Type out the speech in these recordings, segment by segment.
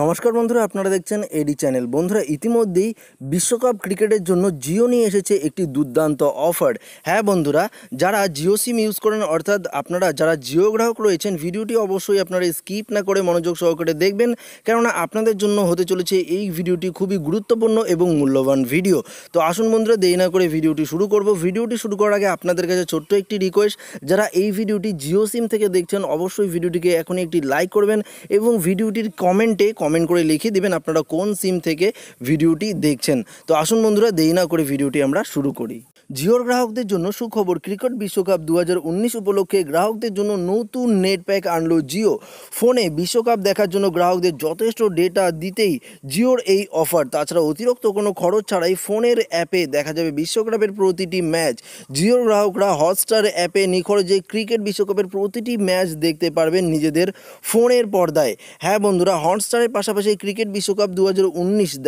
নমস্কার বন্ধুরা আপনারা দেখছেন এডি চ্যানেল বন্ধুরা ইতিমধ্যেই বিশ্বকাপ ক্রিকেটের জন্য জিও নিয়ে এসেছে একটি দুর্দান্ত অফার হ্যাঁ বন্ধুরা যারা জিও সিম ইউজ করেন অর্থাৎ আপনারা যারা জিও গ্রাহক রয়েছেন ভিডিওটি অবশ্যই আপনারা স্কিপ না করে মনোযোগ সহকারে দেখবেন কেননা আপনাদের জন্য হতে চলেছে এই ভিডিওটি খুবই গুরুত্বপূর্ণ এবং মূল্যবান ভিডিও তো আসুন বন্ধুরা দেরি না করে ভিডিওটি শুরু করব ভিডিওটি শুরু করার আগে আপনাদের কাছে ছোট্ট একটি রিকোয়েস্ট যারা এই ভিডিওটি জিও সিম থেকে দেখছেন অবশ্যই ভিডিওটিকে এখনই একটি লাইক করবেন এবং ভিডিওটির কমেন্টে কমেন্ট করে লিখে দিবেন আপনারা কোন সিম থেকে ভিডিওটি দেখছেন তো আসুন বন্ধুরা দেরি না করে ভিডিওটি আমরা শুরু করি জিওর গ্রাহকদের জন্য সুখবর ক্রিকেট বিশ্বকাপ দু উপলক্ষে গ্রাহকদের জন্য নতুন নেট প্যাক আনলো জিও ফোনে বিশ্বকাপ দেখার জন্য গ্রাহকদের যথেষ্ট ডেটা দিতেই জিওর এই অফার তাছাড়া অতিরিক্ত কোনো খরচ ছাড়াই ফোনের অ্যাপে দেখা যাবে বিশ্বকাপের প্রতিটি ম্যাচ জিওর গ্রাহকরা হটস্টার অ্যাপে যে ক্রিকেট বিশ্বকাপের প্রতিটি ম্যাচ দেখতে পারবেন নিজেদের ফোনের পর্দায় হ্যাঁ বন্ধুরা হটস্টারের পাশাপাশি ক্রিকেট বিশ্বকাপ দু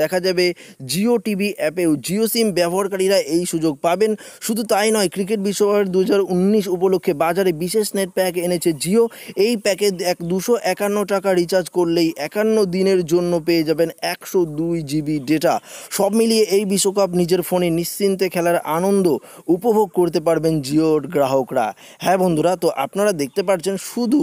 দেখা যাবে জিও টিভি অ্যাপেও জিও সিম ব্যবহারকারীরা এই সুযোগ পাবেন পারেন শুধু তাই নয় ক্রিকেট বিশ্বকাপ দু উপলক্ষে বাজারে বিশেষ নেট প্যাক এনেছে জিও এই প্যাকে এক দুশো একান্ন টাকা রিচার্জ করলেই একান্ন দিনের জন্য পেয়ে যাবেন একশো দুই জিবি ডেটা সব মিলিয়ে এই বিশ্বকাপ নিজের ফোনে নিশ্চিন্তে খেলার আনন্দ উপভোগ করতে পারবেন জিওর গ্রাহকরা হ্যাঁ বন্ধুরা তো আপনারা দেখতে পাচ্ছেন শুধু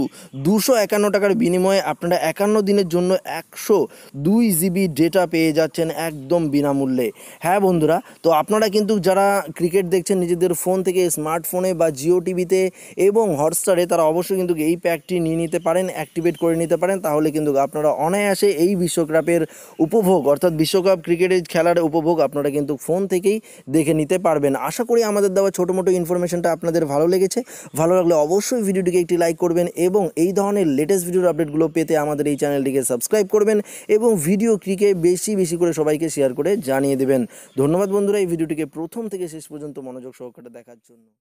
দুশো একান্ন টাকার বিনিময়ে আপনারা একান্ন দিনের জন্য একশো দুই জিবি ডেটা পেয়ে যাচ্ছেন একদম বিনামূল্যে হ্যাঁ বন্ধুরা তো আপনারা কিন্তু যারা ক্রিকেট ক্রিকেট দেখছেন নিজেদের ফোন থেকে স্মার্টফোনে বা জিও টিভিতে এবং হটস্টারে তারা অবশ্যই কিন্তু এই প্যাকটি নিয়ে নিতে পারেন অ্যাক্টিভেট করে নিতে পারেন তাহলে কিন্তু আপনারা অনায়াসে এই বিশ্বকাপের উপভোগ অর্থাৎ বিশ্বকাপ ক্রিকেটের খেলার উপভোগ আপনারা কিন্তু ফোন থেকেই দেখে নিতে পারবেন আশা করি আমাদের দেওয়া ছোটো মোটো ইনফরমেশনটা আপনাদের ভালো লেগেছে ভালো লাগলে অবশ্যই ভিডিওটিকে একটি লাইক করবেন এবং এই ধরনের লেটেস্ট ভিডিওর আপডেটগুলো পেতে আমাদের এই চ্যানেলটিকে সাবস্ক্রাইব করবেন এবং ভিডিও ক্রিকে বেশি বেশি করে সবাইকে শেয়ার করে জানিয়ে দেবেন ধন্যবাদ বন্ধুরা এই ভিডিওটিকে প্রথম থেকে শেষ পর্যন্ত পর্যন্ত মনোযোগ সহকারে দেখার জন্য